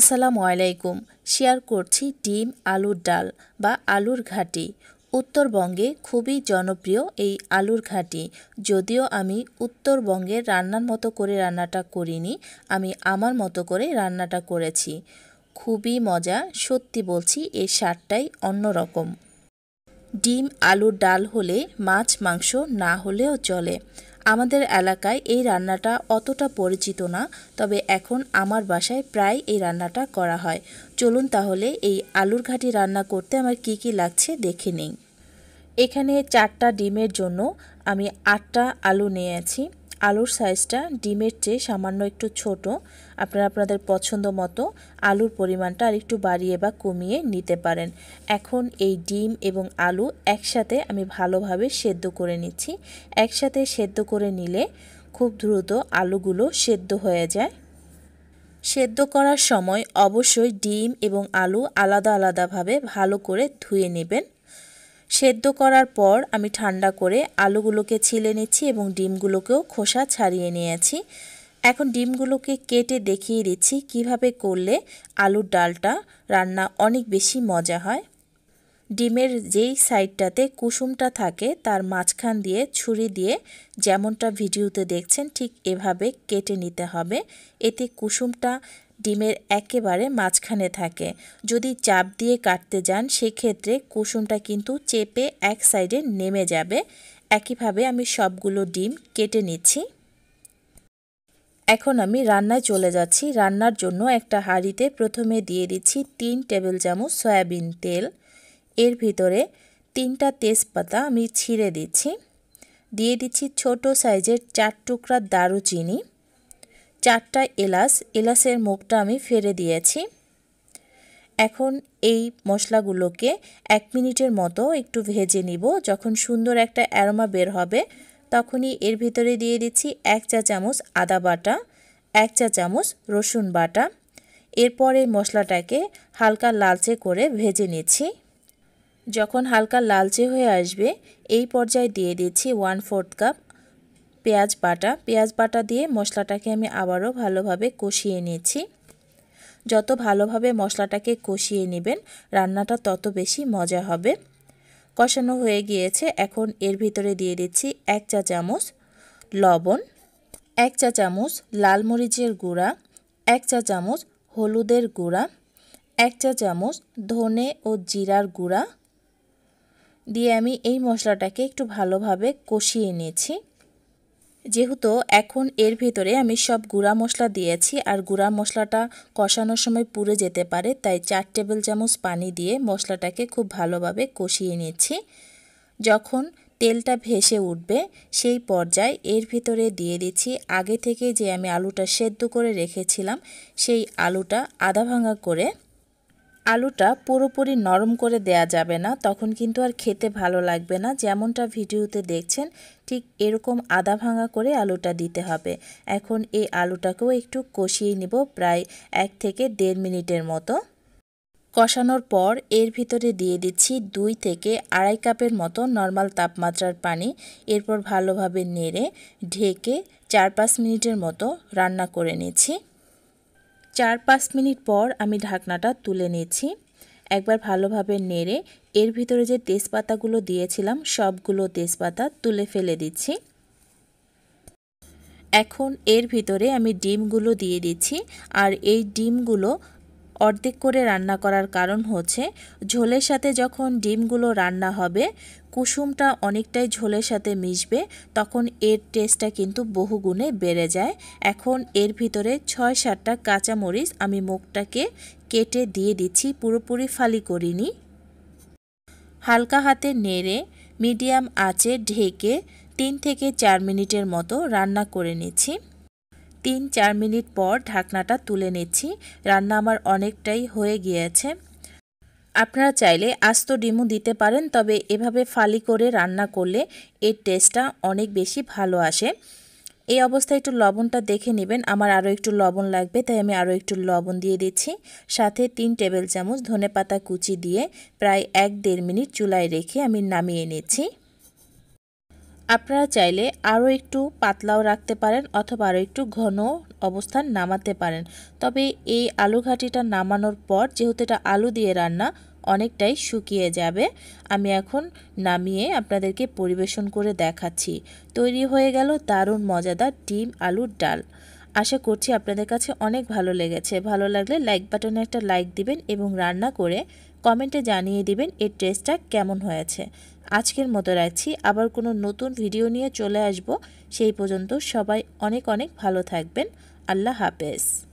আসসালামু আলাইকুম শেয়ার করছি ডিম আলুর ডাল বা আলুর ঘাটি উত্তরবঙ্গে খুবই জনপ্রিয় এই আলুর ঘাটি যদিও আমি উত্তরবঙ্গের রান্নার মতো করে রান্নাটা করিনি আমি আমার মতো করে রান্নাটা করেছি খুবই মজা সত্যি বলছি এর স্বাদটাই অন্যরকম ডিম আলুর ডাল হলে মাছ মাংস না হলেও চলে আমাদের এলাকায় এই রান্নাটা অতটা পরিচিত না তবে এখন আমার বাসায় প্রায় এই রান্নাটা করা হয় চলুন তাহলে এই আলুর ঘাটি রান্না করতে আমার কি কি লাগছে দেখে নিই এখানে চারটা ডিমের জন্য আমি আটটা আলু নিয়েছি আলুর সাইজটা ডিমের চেয়ে সামান্য একটু ছোট আপনারা আপনাদের পছন্দ মতো আলুর পরিমাণটা আর একটু বাড়িয়ে বা কমিয়ে নিতে পারেন এখন এই ডিম এবং আলু একসাথে আমি ভালোভাবে সেদ্ধ করে নিচ্ছি একসাথে সেদ্ধ করে নিলে খুব দ্রুত আলুগুলো সেদ্ধ হয়ে যায় সেদ্ধ করার সময় অবশ্যই ডিম এবং আলু আলাদা আলাদাভাবে ভালো করে ধুয়ে নেবেন সেদ্ধ করার পর আমি ঠান্ডা করে আলুগুলোকে ছিলে নিচ্ছি এবং ডিমগুলোকেও খোসা ছাড়িয়ে নিয়েছি এখন ডিমগুলোকে কেটে দেখিয়ে দিচ্ছি কিভাবে করলে আলুর ডালটা রান্না অনেক বেশি মজা হয় ডিমের যেই সাইডটাতে কুসুমটা থাকে তার মাঝখান দিয়ে ছুরি দিয়ে যেমনটা ভিডিওতে দেখছেন ঠিক এভাবে কেটে নিতে হবে এতে কুসুমটা ডিমের একেবারে মাঝখানে থাকে যদি চাপ দিয়ে কাটতে যান সেক্ষেত্রে কুসুমটা কিন্তু চেপে এক সাইডে নেমে যাবে একইভাবে আমি সবগুলো ডিম কেটে নিচ্ছি এখন আমি রান্নায় চলে যাচ্ছি রান্নার জন্য একটা হাঁড়িতে প্রথমে দিয়ে দিচ্ছি তিন টেবিল চামচ সয়াবিন তেল এর ভিতরে তিনটা তেজপাতা আমি ছিঁড়ে দিচ্ছি দিয়ে দিচ্ছি ছোট সাইজের চার টুকরা দারুচিনি চারটা এলাচ এলাচের মুখটা আমি ফেরে দিয়েছি এখন এই মশলাগুলোকে এক মিনিটের মতো একটু ভেজে নিব যখন সুন্দর একটা অ্যারোমা বের হবে তখনই এর ভিতরে দিয়ে দিচ্ছি এক চা চামচ আদা বাটা এক চা চামচ রসুন বাটা এরপরে মশলাটাকে হালকা লালচে করে ভেজে নিচ্ছি যখন হালকা লালচে হয়ে আসবে এই পর্যায়ে দিয়ে দিচ্ছি ওয়ান ফোর্থ কাপ পেঁয়াজ বাটা পেঁয়াজ বাটা দিয়ে মশলাটাকে আমি আবারও ভালোভাবে কষিয়ে নিয়েছি যত ভালোভাবে মশলাটাকে কষিয়ে নেবেন রান্নাটা তত বেশি মজা হবে কষানো হয়ে গিয়েছে এখন এর ভিতরে দিয়ে দিচ্ছি এক চা চামচ লবণ এক চা চামচ লাল মরিচের গুঁড়া এক চা চামচ হলুদের গুঁড়া এক চা চামচ ধনে ও জিরার গুঁড়া দিয়ে আমি এই মশলাটাকে একটু ভালোভাবে কষিয়ে নিয়েছি যেহেতু এখন এর ভিতরে আমি সব গুঁড়া মশলা দিয়েছি আর গুঁড়া মশলাটা কষানোর সময় পুড়ে যেতে পারে তাই চার টেবিল চামচ পানি দিয়ে মশলাটাকে খুব ভালোভাবে কষিয়ে নিচ্ছি যখন তেলটা ভেসে উঠবে সেই পর্যায়ে এর ভিতরে দিয়ে দিচ্ছি আগে থেকে যে আমি আলুটা সেদ্ধ করে রেখেছিলাম সেই আলুটা আধা ভাঙা করে আলুটা পুরোপুরি নরম করে দেয়া যাবে না তখন কিন্তু আর খেতে ভালো লাগবে না যেমনটা ভিডিওতে দেখছেন ঠিক এরকম আদা ভাঙা করে আলুটা দিতে হবে এখন এই আলুটাকেও একটু কষিয়ে নিব প্রায় এক থেকে দেড় মিনিটের মতো কষানোর পর এর ভিতরে দিয়ে দিচ্ছি দুই থেকে আড়াই কাপের মতো নর্মাল তাপমাত্রার পানি এরপর ভালোভাবে নেড়ে ঢেকে চার পাঁচ মিনিটের মতো রান্না করে নিচ্ছি চার পাঁচ মিনিট পর আমি ঢাকনাটা তুলে নিয়েছি একবার ভালোভাবে নেড়ে এর ভিতরে যে তেজপাতাগুলো দিয়েছিলাম সবগুলো তেজপাতা তুলে ফেলে দিচ্ছি এখন এর ভিতরে আমি ডিমগুলো দিয়ে দিচ্ছি আর এই ডিমগুলো অর্ধেক করে রান্না করার কারণ হচ্ছে ঝোলের সাথে যখন ডিমগুলো রান্না হবে কুসুমটা অনেকটাই ঝোলের সাথে মিশবে তখন এর টেস্টটা কিন্তু বহুগুণে বেড়ে যায় এখন এর ভিতরে ছয় সাতটা কাঁচামরিচ আমি মুখটাকে কেটে দিয়ে দিচ্ছি পুরোপুরি ফালি করিনি হালকা হাতে নেড়ে মিডিয়াম আঁচে ঢেকে তিন থেকে চার মিনিটের মতো রান্না করে নিচ্ছি তিন চার মিনিট পর ঢাকনাটা তুলে নিচ্ছি রান্না আমার অনেকটাই হয়ে গিয়েছে আপনারা চাইলে আস্ত ডিমও দিতে পারেন তবে এভাবে ফালি করে রান্না করলে এর টেস্টটা অনেক বেশি ভালো আসে এই অবস্থায় একটু লবণটা দেখে নেবেন আমার আরও একটু লবণ লাগবে তাই আমি আরও একটু লবণ দিয়ে দিচ্ছি সাথে তিন টেবিল চামচ ধনে পাতা কুচি দিয়ে প্রায় এক দেড় মিনিট চুলায় রেখে আমি নামিয়ে নিচ্ছি আপনারা চাইলে আরও একটু পাতলাও রাখতে পারেন অথবা আরও একটু ঘন অবস্থান নামাতে পারেন তবে এই আলু নামানোর পর যেহেতু এটা আলু দিয়ে রান্না অনেকটাই শুকিয়ে যাবে আমি এখন নামিয়ে আপনাদেরকে পরিবেশন করে দেখাচ্ছি তৈরি হয়ে গেল দারুণ মজাদার ডিম আলুর ডাল আশা করছি আপনাদের কাছে অনেক ভালো লেগেছে ভালো লাগলে লাইক বাটনে একটা লাইক দিবেন এবং রান্না করে কমেন্টে জানিয়ে দিবেন এর টেস্টটা কেমন হয়েছে আজকের মতো রাখছি আবার কোনো নতুন ভিডিও নিয়ে চলে আসব সেই পর্যন্ত সবাই অনেক অনেক ভালো থাকবেন আল্লাহ হাফেজ